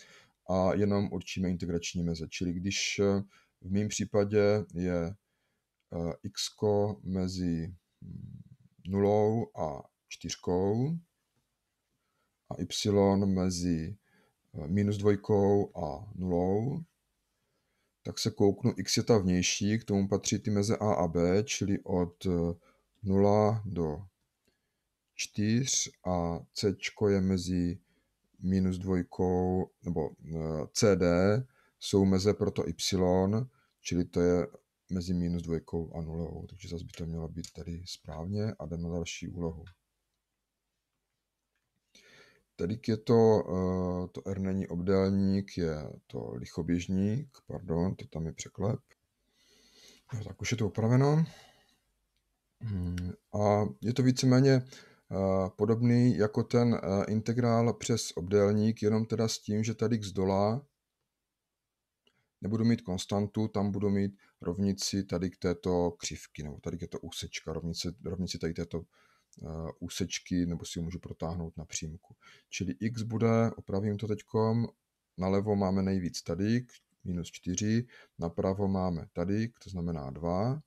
a jenom určíme integrační meze. Čili když eh, v mém případě je eh, x mezi hm, nulou a čtyřkou a y mezi eh, minus dvojkou a nulou, tak se kouknu, x je ta vnější, k tomu patří ty meze a a b, čili od 0 do 4 a c je mezi minus dvojkou nebo eh, CD jsou meze proto Y, čili to je mezi minus dvojkou a nulou, takže zase by to mělo být tady správně a jdeme na další úlohu. Tady je to, eh, to R není obdélník, je to lichoběžník, pardon, to tam je překlep. No, tak už je to upraveno. Hmm, a je to víceméně Eh, podobný jako ten eh, integrál přes obdélník, jenom teda s tím, že tady z dola nebudu mít konstantu, tam budu mít rovnici tady k této křivky, nebo tady k této úsečka, rovnici, rovnici tady této eh, úsečky, nebo si ji můžu protáhnout na přímku. Čili x bude, opravím to teďkom, nalevo máme nejvíc tady, minus 4, napravo máme tady, to znamená 2,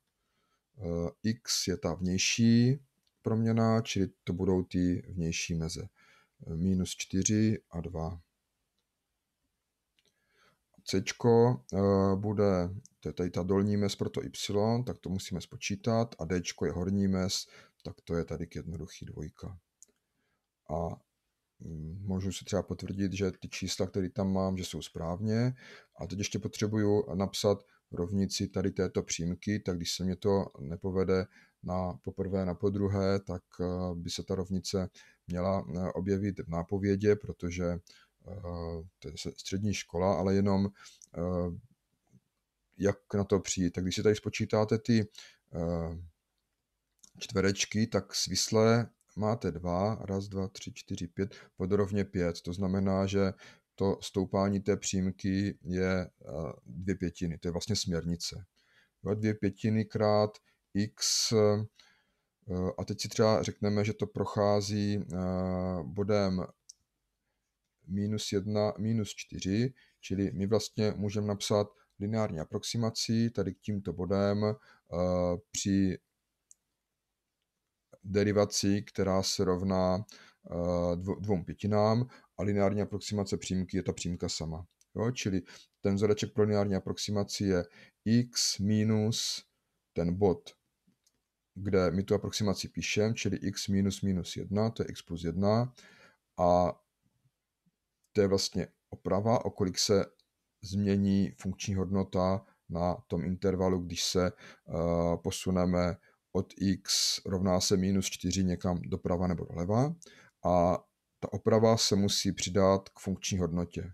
x je ta vnější, proměna, čili to budou ty vnější meze. Minus 4 a 2. C eh, bude, to je tady ta dolní mez pro to Y, tak to musíme spočítat. A D je horní mez, tak to je tady k jednoduchý dvojka. A mm, můžu si třeba potvrdit, že ty čísla, které tam mám, že jsou správně. A teď ještě potřebuju napsat rovnici tady této přímky, tak když se mě to nepovede na poprvé, na podruhé, tak eh, by se ta rovnice měla eh, objevit v nápovědě, protože eh, to je střední škola, ale jenom jak na to přijít. Tak když si tady spočítáte ty čtverečky, tak svislé máte dva, raz, dva, tři, čtyři, pět, podrovně pět. To znamená, že to stoupání té přímky je eh, dvě pětiny, to je vlastně směrnice. Jo, dvě pětiny krát x, eh, a teď si třeba řekneme, že to prochází eh, bodem minus 1, minus 4, čili my vlastně můžeme napsat lineární aproximaci tady k tímto bodem při derivaci, která se rovná Eh, dvou pětinám a lineární aproximace přímky je ta přímka sama. Jo? Čili ten vzoreček pro lineární aproximaci je x minus ten bod, kde my tu aproximaci píšeme, čili x minus minus 1, to je x plus 1 a to je vlastně oprava, o kolik se změní funkční hodnota na tom intervalu, když se uh, posuneme od x rovná se minus 4 někam doprava nebo doleva a ta oprava se musí přidat k funkční hodnotě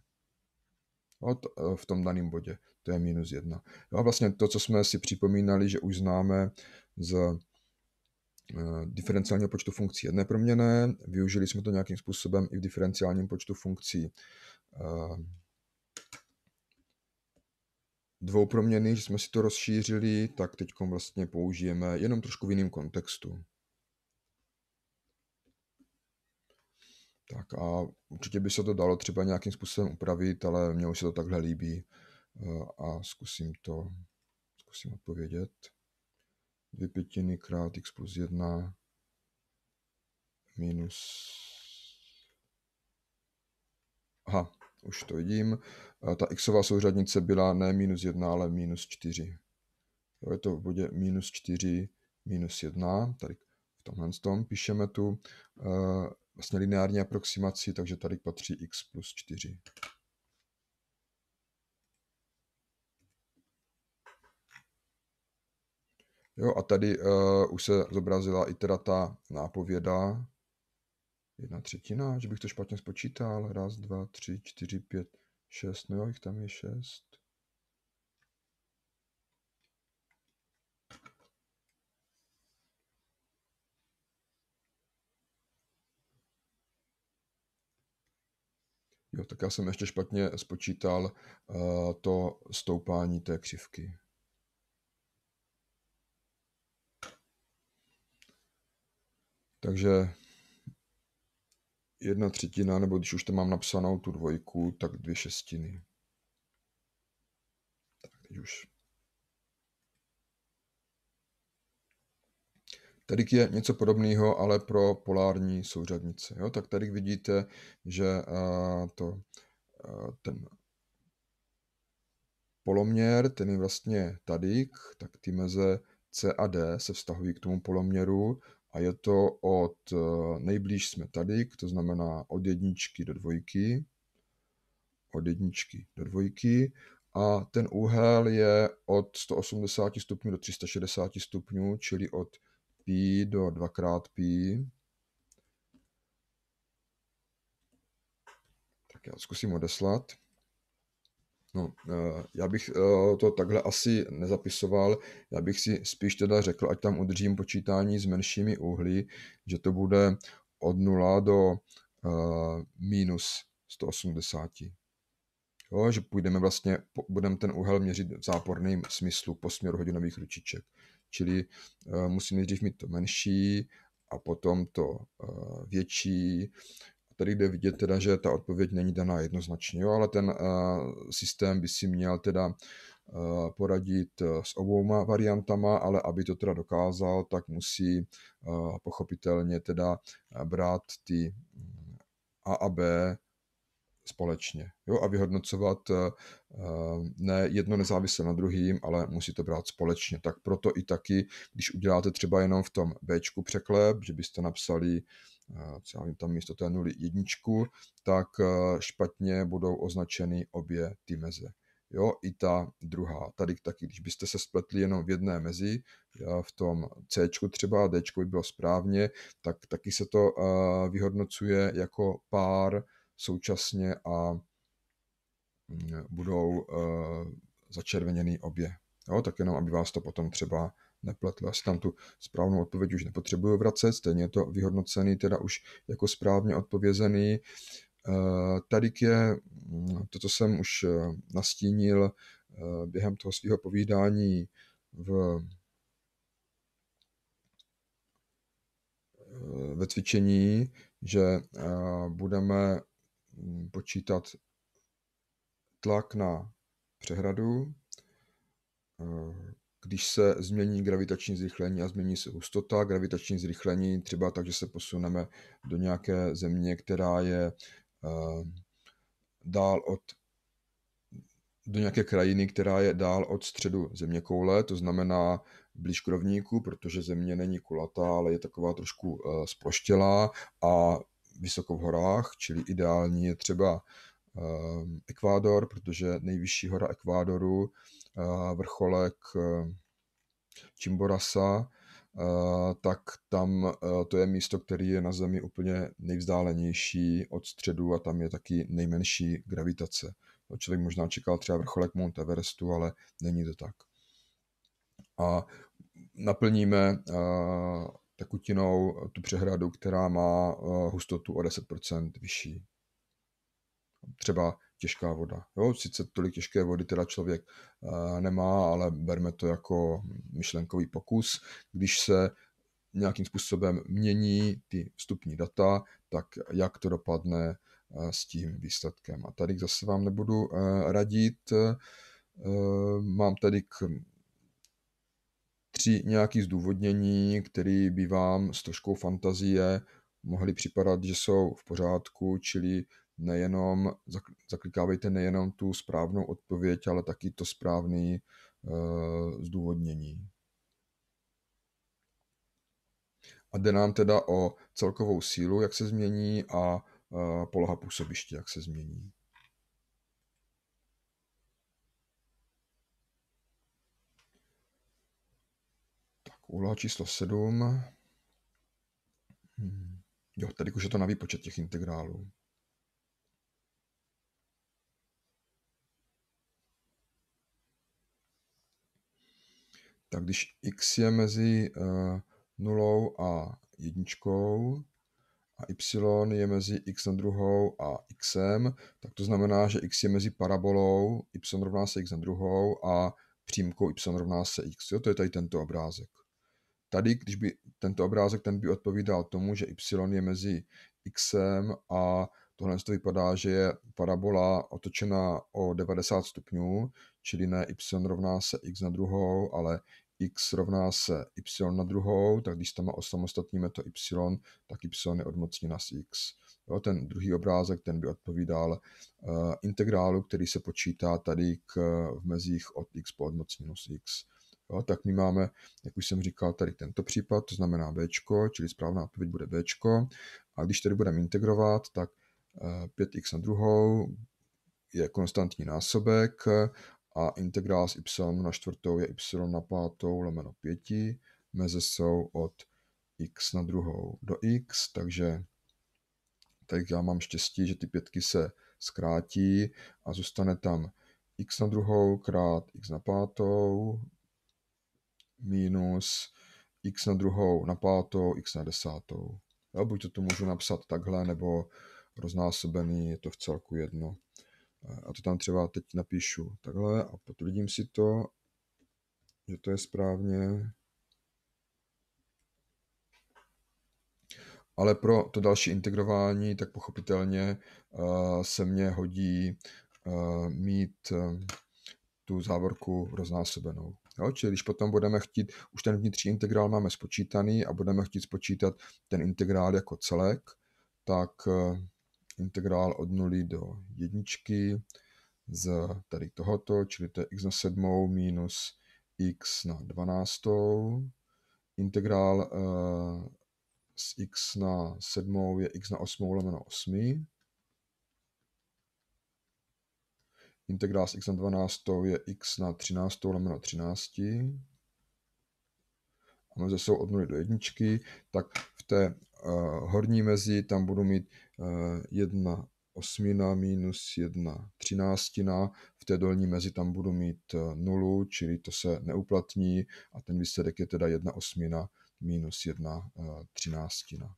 to, eh, v tom daném bodě. To je minus jedna. a vlastně to, co jsme si připomínali, že už známe z eh, diferenciálního počtu funkcí jedné proměné, využili jsme to nějakým způsobem i v diferenciálním počtu funkcí eh, dvou proměny, že jsme si to rozšířili, tak teď vlastně použijeme jenom trošku v jiném kontextu. Tak a určitě by se to dalo třeba nějakým způsobem upravit, ale mně už se to takhle líbí e, a zkusím to zkusím odpovědět. Dvě pětiny krát x plus 1 minus... Aha, už to vidím. E, ta xová souřadnice byla ne minus 1, ale minus 4. Jo, je to v bodě minus 4, minus 1, tady v tomhle tom píšeme tu e, vlastně lineární aproximaci, takže tady patří x plus 4. Jo, a tady uh, už se zobrazila i teda ta nápověda. Jedna třetina, že bych to špatně spočítal. Raz, dva, tři, čtyři, pět, šest. No jo, jich tam je šest. Jo, tak já jsem ještě špatně spočítal uh, to stoupání té křivky. Takže jedna třetina, nebo když už to mám napsanou tu dvojku, tak dvě šestiny. Tak teď už Tady je něco podobného, ale pro polární souřadnice. Jo? Tak tady vidíte, že eh, to, eh, ten poloměr, ten je vlastně tady, tak ty meze C a D se vztahují k tomu poloměru a je to od eh, nejblíž jsme tady, to znamená od jedničky do dvojky, od jedničky do dvojky a ten úhel je od 180 stupňů do 360 stupňů, čili od π do 2 pi. Tak já zkusím odeslat. No, eh, já bych eh, to takhle asi nezapisoval, já bych si spíš teda řekl, ať tam udržím počítání s menšími úhly, že to bude od 0 do uh, minus 180. Jo, že půjdeme vlastně, budeme ten úhel měřit v záporném smyslu po směru hodinových ručiček. Čili eh, musím nejdřív mít to menší a potom to eh, větší. Tady jde vidět teda, že ta odpověď není daná jednoznačně, jo, ale ten eh, systém by si měl teda poradit s obouma variantama, ale aby to teda dokázal, tak musí pochopitelně teda brát ty mm, A a B společně jo? a vyhodnocovat eh, eh, ne jedno nezávisle na druhým, ale musí to brát společně. Tak proto i taky, když uděláte třeba jenom v tom B překlep, že byste napsali eh, co já vím, tam místo té nuly jedničku, tak špatně budou označeny obě ty meze. Jo, i ta druhá. Tady taky, když byste se spletli jenom v jedné mezi, v tom C třeba, D by bylo správně, tak taky se to vyhodnocuje jako pár současně a mm, budou eh, začerveněný obě. Jo, tak jenom, aby vás to potom třeba nepletlo. Asi tam tu správnou odpověď už nepotřebuju vracet, stejně je to vyhodnocený, teda už jako správně odpovězený. Eh, tady je mm, to, co jsem už eh, nastínil během toho svého povídání v, ve cvičení, že budeme Mm, počítat tlak na přehradu, eh, když se změní gravitační zrychlení a změní se hustota, gravitační zrychlení třeba tak, že se posuneme do nějaké země, která je eh, dál od do nějaké krajiny, která je dál od středu země koule, to znamená blíž k rovníku, protože země není kulatá, ale je taková trošku eh, sploštělá a vysoko v horách, čili ideální je třeba ehm, Ekvádor, protože nejvyšší hora Ekvádoru, eh, vrcholek Chimborasa, eh, eh, tak tam to je místo, které je na Zemi úplně nejvzdálenější od středu a tam je taky nejmenší gravitace. No, člověk možná čekal třeba vrcholek Mount Everestu, ale není to tak. A naplníme tekutinou eh, tu přehradu, která má eh, hustotu o 10% vyšší. Třeba těžká voda. Jo, sice tolik těžké vody teda člověk eh, nemá, ale berme to jako myšlenkový pokus. Když se nějakým způsobem mění ty vstupní data, tak jak to dopadne s tím výsledkem. A tady zase vám nebudu radit. Mám tady k tři nějaký zdůvodnění, které by vám s troškou fantazie mohly připadat, že jsou v pořádku, čili nejenom, zaklikávejte nejenom tu správnou odpověď, ale taky to správné eh, zdůvodnění. A jde nám teda o celkovou sílu, jak se změní a eh, poloha působiště, jak se změní. Úloha číslo 7. Hmm. Jo, tady už je to na výpočet těch integrálů. Tak když x je mezi uh, nulou a jedničkou, a y je mezi x na druhou a x, tak to znamená, že x je mezi parabolou y rovná se x na druhou a přímkou y rovná se x. Jo, to je tady tento obrázek. Tady, když by tento obrázek, ten by odpovídal tomu, že y je mezi xem a tohle to vypadá, že je parabola otočená o 90 stupňů, čili ne y rovná se x na druhou, ale x rovná se y na druhou, tak když tam osamostatníme to y, tak y je odmocnina z x. Jo, ten druhý obrázek, ten by odpovídal uh, integrálu, který se počítá tady k, v mezích od x po odmocninu minus x. Jo, tak my máme, jak už jsem říkal, tady tento případ, to znamená B, čili správná odpověď bude B. A když tady budeme integrovat, tak 5x eh, na druhou je konstantní násobek a integrál z y na čtvrtou je y na pátou lomeno 5. Meze jsou od x na druhou do x, takže tady já mám štěstí, že ty pětky se zkrátí a zůstane tam x na druhou krát x na pátou minus x na druhou, na pátou, x na desátou. Jo, buď to tu můžu napsat takhle, nebo roznásobený, je to v celku jedno. A to tam třeba teď napíšu takhle a potvrdím si to, že to je správně. Ale pro to další integrování, tak pochopitelně eh, se mně hodí eh, mít eh, tu závorku roznásobenou. Jo? Čili když potom budeme chtít, už ten vnitřní integrál máme spočítaný a budeme chtít spočítat ten integrál jako celek, tak eh, integrál od 0 do 1 z tady tohoto, čili to je x na 7 minus x na 12. Integrál z eh, x na 7 je x na 8 lomeno 8. Integrál z x na 12 je x na 13 lomeno 13. A meze jsou od 0 do 1, tak v té uh, horní mezi tam budu mít uh, eh, 1 osmina minus 1 třináctina, v té dolní mezi tam budu mít 0, eh, čili to se neuplatní a ten výsledek je teda 1 osmina minus 1 třináctina.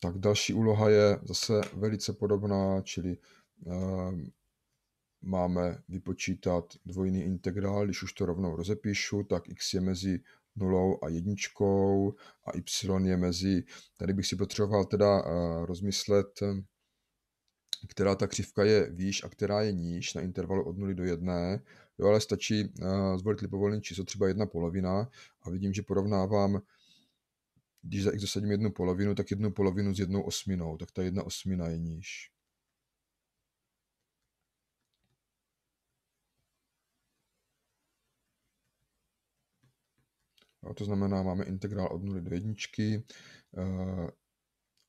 Tak další úloha je zase velice podobná, čili ehm, máme vypočítat dvojný integrál, když už to rovnou rozepíšu, tak x je mezi nulou a jedničkou a y je mezi, tady bych si potřeboval teda eh, rozmyslet, která ta křivka je výš a která je níž na intervalu od 0 do 1. Jo, ale stačí eh, zvolit libovolný číslo třeba jedna polovina a vidím, že porovnávám když zasadím jednu polovinu, tak jednu polovinu s jednou osminou, tak ta jedna osmina je níž. A to znamená, máme integrál od 0 do 1 eh,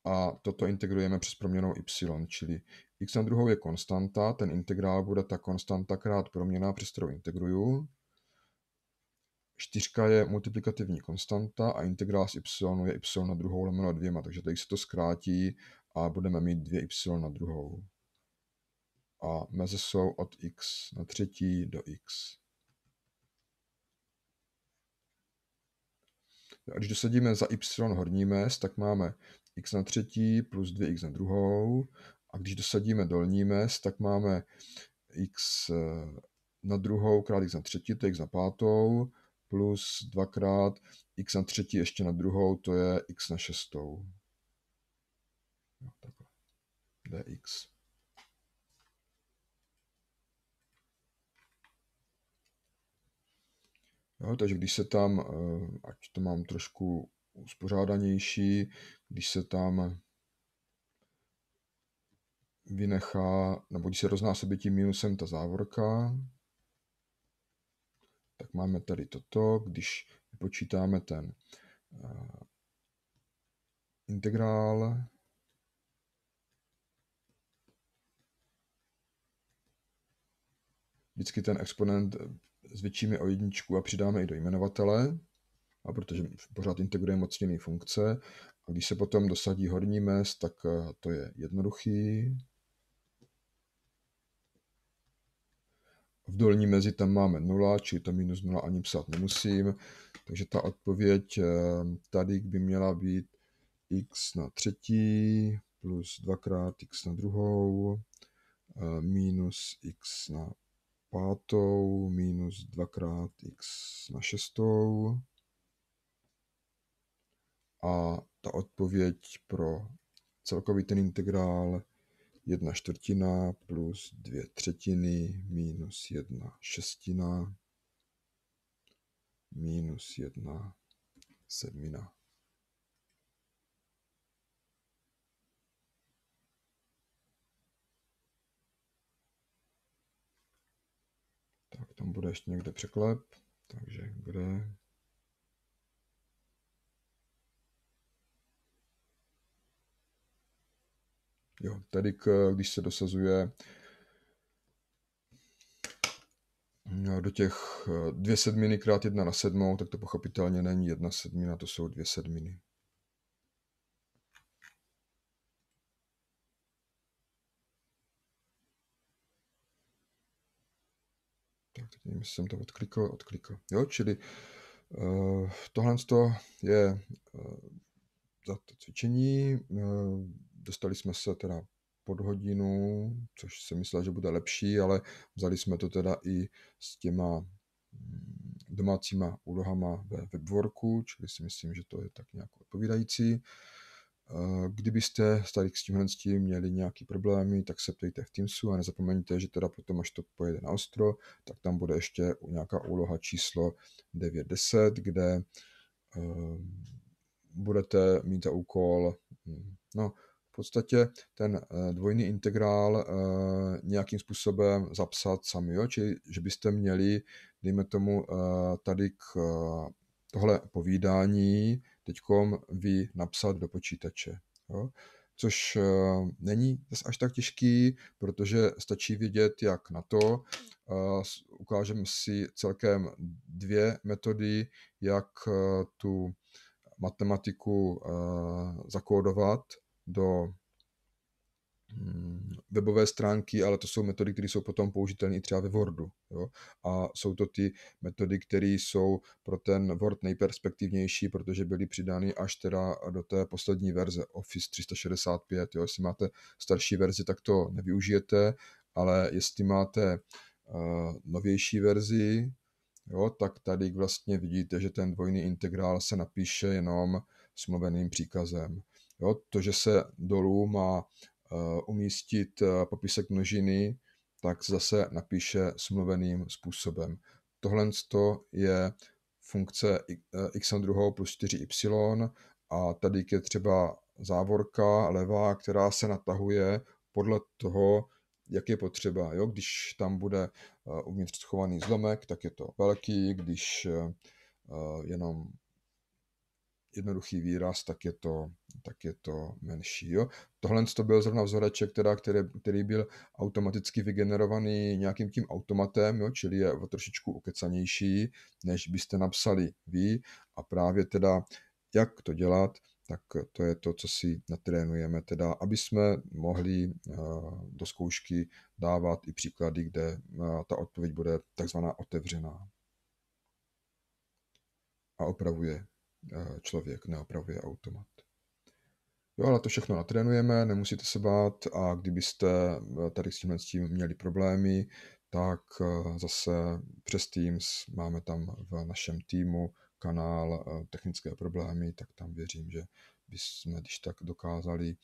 a toto integrujeme přes proměnou y, čili x na druhou je konstanta, ten integrál bude ta konstanta krát proměna, přes kterou integruju. Čtyřka je multiplikativní konstanta a integrál z y je y na druhou lomeno dvěma, takže tady se to zkrátí a budeme mít dvě y na druhou. A meze jsou od x na třetí do x. No a když dosadíme za y horní mez, tak máme x na třetí plus 2x na druhou. A když dosadíme dolní mez, tak máme x na druhou krát x na třetí, to je x na pátou plus dvakrát x na třetí ještě na druhou, to je x na šestou. dx. Jo, takže když se tam, eh, ať to mám trošku uspořádanější, když se tam vynechá, nebo když se roznásobí tím minusem ta závorka, tak máme tady toto, když vypočítáme ten eh, integrál vždycky ten exponent eh, zvětšíme o jedničku a přidáme i do jmenovatele, a protože pořád integrujeme mocněný funkce. A když se potom dosadí horní mez, tak eh, to je jednoduchý. V dolní mezi tam máme 0, čili to minus 0 ani psát nemusím. Takže ta odpověď eh, tady by měla být x na třetí plus dvakrát x na druhou eh, minus x na pátou minus dvakrát x na šestou. A ta odpověď pro celkový ten integrál jedna čtvrtina plus dvě třetiny minus jedna šestina minus jedna sedmina. Tak tam bude ještě někde překlep, takže kde Jo, tedy k, když se dosazuje no, do těch eh, dvě sedminy krát jedna na sedmou, tak to pochopitelně není jedna sedmina, to jsou dvě sedminy. Tak, teď nevím, jsem to odklikl, odklikl. Jo, čili uh, tohle je uh, za to cvičení uh, Dostali jsme se teda pod hodinu, což jsem myslel, že bude lepší, ale vzali jsme to teda i s těma mm, domácíma úlohama ve webworku, čili si myslím, že to je tak nějak odpovídající. Eh, kdybyste tady s tímhle s tím měli nějaký problémy, tak se ptejte v Teamsu a nezapomeňte, že teda potom, až to pojede na ostro, tak tam bude ještě nějaká úloha číslo 910, kde eh, budete mít za úkol, mm, no, podstatě ten eh, dvojný integrál eh, nějakým způsobem zapsat sami, jo? čili že byste měli, dejme tomu, eh, tady k tohle povídání teďkom vy napsat do počítače. Jo? Což není až tak těžký, protože stačí vědět, jak na to. Ukážeme si celkem dvě metody, jak tu matematiku zakódovat do mm, webové stránky, ale to jsou metody, které jsou potom použitelné i třeba ve Wordu. Jo? A jsou to ty metody, které jsou pro ten Word nejperspektivnější, protože byly přidány až teda do té poslední verze Office 365. Jo? Jestli máte starší verzi, tak to nevyužijete, ale jestli máte uh, novější verzi, jo, tak tady vlastně vidíte, že ten dvojný integrál se napíše jenom smluveným příkazem. Jo, to, že se dolů má eh, umístit eh, popisek množiny, tak zase napíše smluveným způsobem. Tohle je funkce eh, x na druhou plus 4y a tady je třeba závorka levá, která se natahuje podle toho, jak je potřeba. Jo? Když tam bude uvnitř schovaný zlomek, tak je to velký, když jenom jednoduchý výraz, tak je to, tak je to menší. Jo? Tohle to byl zrovna vzoreček, teda, který, který byl automaticky vygenerovaný nějakým tím automatem, jo? čili je trošičku ukecanější, než byste napsali vy. A právě teda, jak to dělat, tak to je to, co si natrénujeme, teda, aby jsme mohli eh, do zkoušky dávat i příklady, kde eh, ta odpověď bude takzvaná otevřená. A opravuje Eh, člověk neopravuje automat. Jo, ale to všechno natrénujeme, nemusíte se bát a kdybyste eh, tady s tímhle s tím měli problémy, tak eh, zase přes Teams máme tam v našem týmu kanál technické problémy, tak tam věřím, že bychom když tak dokázali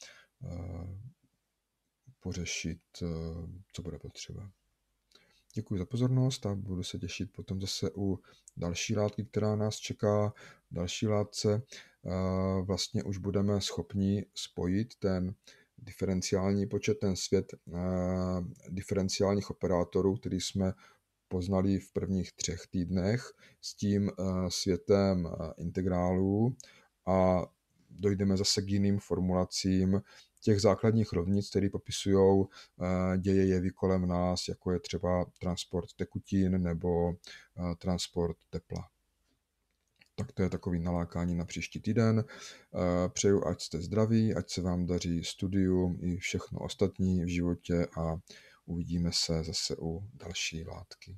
pořešit, co bude potřeba. Děkuji za pozornost a budu se těšit potom zase u další látky, která nás čeká. Další látce vlastně už budeme schopni spojit ten diferenciální počet, ten svět diferenciálních operátorů, který jsme poznali v prvních třech týdnech, s tím světem integrálů a dojdeme zase k jiným formulacím těch základních rovnic, které popisují eh, děje jevy kolem nás, jako je třeba transport tekutin nebo eh, transport tepla. Tak to je takový nalákání na příští týden. Eh, přeju, ať jste zdraví, ať se vám daří studium i všechno ostatní v životě a uvidíme se zase u další látky.